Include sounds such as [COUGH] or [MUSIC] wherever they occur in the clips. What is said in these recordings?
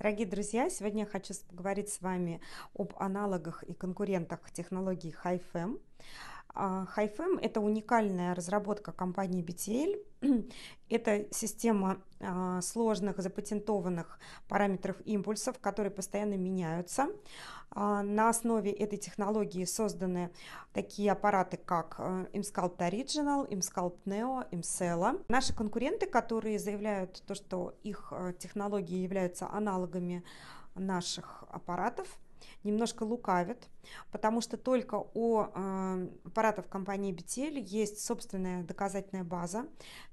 Дорогие друзья, сегодня я хочу поговорить с вами об аналогах и конкурентах технологии HiFM. А, HiFM – это уникальная разработка компании BTL. [CLEARS THROAT] это система а, сложных запатентованных параметров импульсов, которые постоянно меняются. А, на основе этой технологии созданы такие аппараты, как Imsculpt э, Original, Imsculpt Neo, Imsella. Наши конкуренты, которые заявляют то, что их э, технологии являются аналогами наших аппаратов – немножко лукавят, потому что только у эм, аппаратов компании BTL есть собственная доказательная база,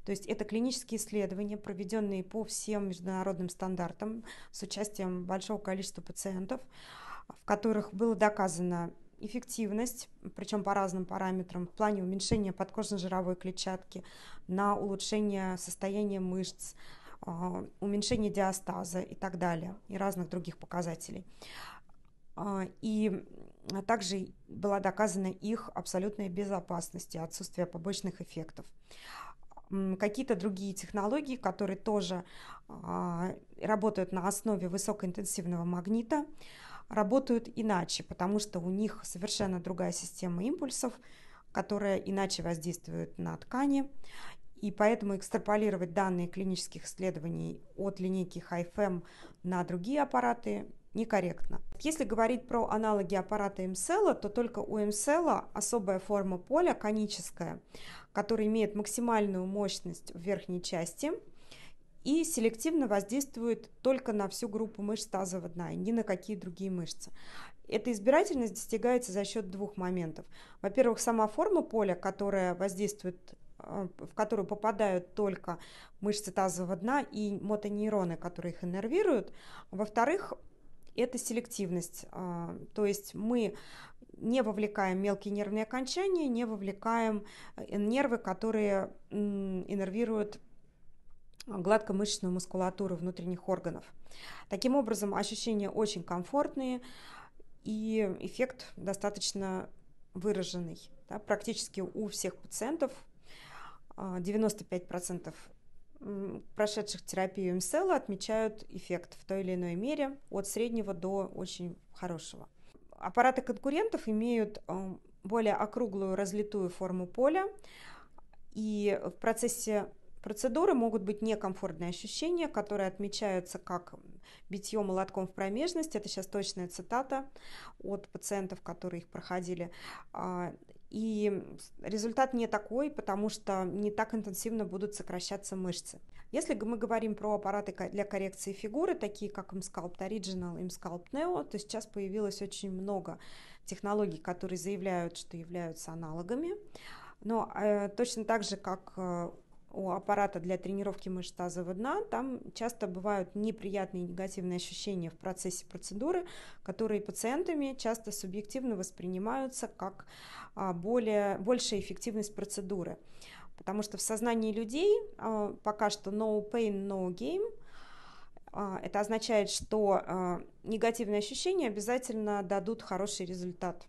то есть это клинические исследования, проведенные по всем международным стандартам с участием большого количества пациентов, в которых было доказано эффективность, причем по разным параметрам, в плане уменьшения подкожно-жировой клетчатки, на улучшение состояния мышц, э, уменьшение диастаза и так далее, и разных других показателей. А, и а также была доказана их абсолютная безопасность и отсутствие побочных эффектов. Какие-то другие технологии, которые тоже а, работают на основе высокоинтенсивного магнита, работают иначе, потому что у них совершенно другая система импульсов, которая иначе воздействует на ткани. И поэтому экстраполировать данные клинических исследований от линейки HiFM на другие аппараты некорректно. Если говорить про аналоги аппарата МСЛ, а, то только у МСЛ а особая форма поля коническая, которая имеет максимальную мощность в верхней части и селективно воздействует только на всю группу мышц тазового дна, и ни на какие другие мышцы. Эта избирательность достигается за счет двух моментов. Во-первых, сама форма поля, которая воздействует э, в которую попадают только мышцы тазового дна и мотонейроны, которые их иннервируют. Во-вторых, это селективность. А, то есть мы не вовлекаем мелкие нервные окончания, не вовлекаем э, нервы, которые иннервируют гладкомышечную мускулатуру внутренних органов. Таким образом, ощущения очень комфортные и эффект достаточно выраженный. Да, практически у всех пациентов 95% а, процентов прошедших терапию МСЛ отмечают эффект в той или иной мере от среднего до очень хорошего. Аппараты конкурентов имеют эм, более округлую разлитую форму поля, и в процессе процедуры могут быть некомфортные ощущения, которые отмечаются как битье молотком в промежность, это сейчас точная цитата от пациентов, которые их проходили, а, и результат не такой, потому что не так интенсивно будут сокращаться мышцы. Если мы говорим про аппараты для коррекции фигуры, такие как Imsculpt Original, Imsculpt Neo, то сейчас появилось очень много технологий, которые заявляют, что являются аналогами. Но э, точно так же, как э, у аппарата для тренировки мышц тазового дна, там часто бывают неприятные негативные ощущения в процессе процедуры, которые пациентами часто субъективно воспринимаются как а, более, большая эффективность процедуры. Потому что в сознании людей а, пока что no pain, no game. А, это означает, что негативные ощущения обязательно дадут хороший результат.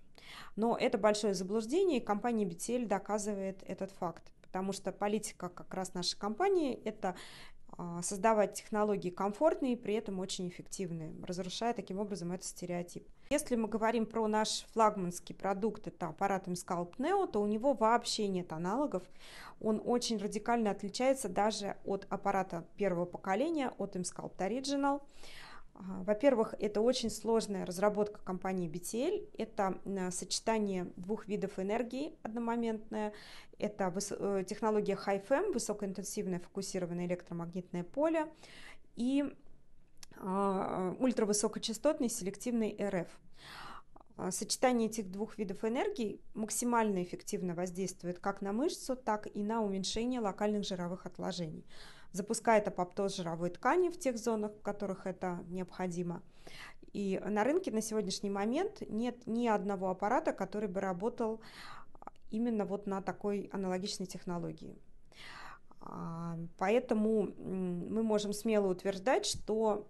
Но это большое заблуждение, и компания BTL доказывает этот факт потому что политика как раз нашей компании – это а, создавать технологии комфортные и при этом очень эффективные, разрушая таким образом этот стереотип. Если мы говорим про наш флагманский продукт, это аппарат Mscalp Neo, то у него вообще нет аналогов. Он очень радикально отличается даже от аппарата первого поколения, от Mscalp Original. Во-первых, это очень сложная разработка компании BTL. Это э, сочетание двух видов энергии одномоментное. Это э, технология HiFM, высокоинтенсивное фокусированное электромагнитное поле, и а, ультравысокочастотный селективный РФ. А, сочетание этих двух видов энергии максимально эффективно воздействует как на мышцу, так и на уменьшение локальных жировых отложений запускает апоптоз жировой ткани в тех зонах, в которых это необходимо. И на рынке на сегодняшний момент нет ни одного аппарата, который бы работал а, именно вот на такой аналогичной технологии. А, поэтому мы можем смело утверждать, что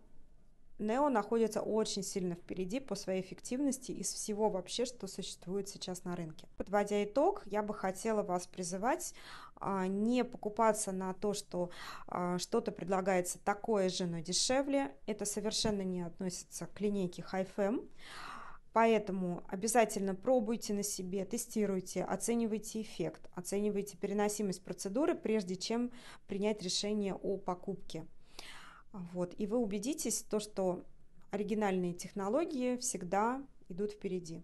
Нео находится очень сильно впереди по своей эффективности из всего вообще, что существует сейчас на рынке. Подводя итог, я бы хотела вас призывать а, не покупаться на то, что а, что-то предлагается такое же, но дешевле. Это совершенно не относится к линейке HiFM. Поэтому обязательно пробуйте на себе, тестируйте, оценивайте эффект, оценивайте переносимость процедуры, прежде чем принять решение о покупке. Вот. И вы убедитесь, то, что оригинальные технологии всегда идут впереди.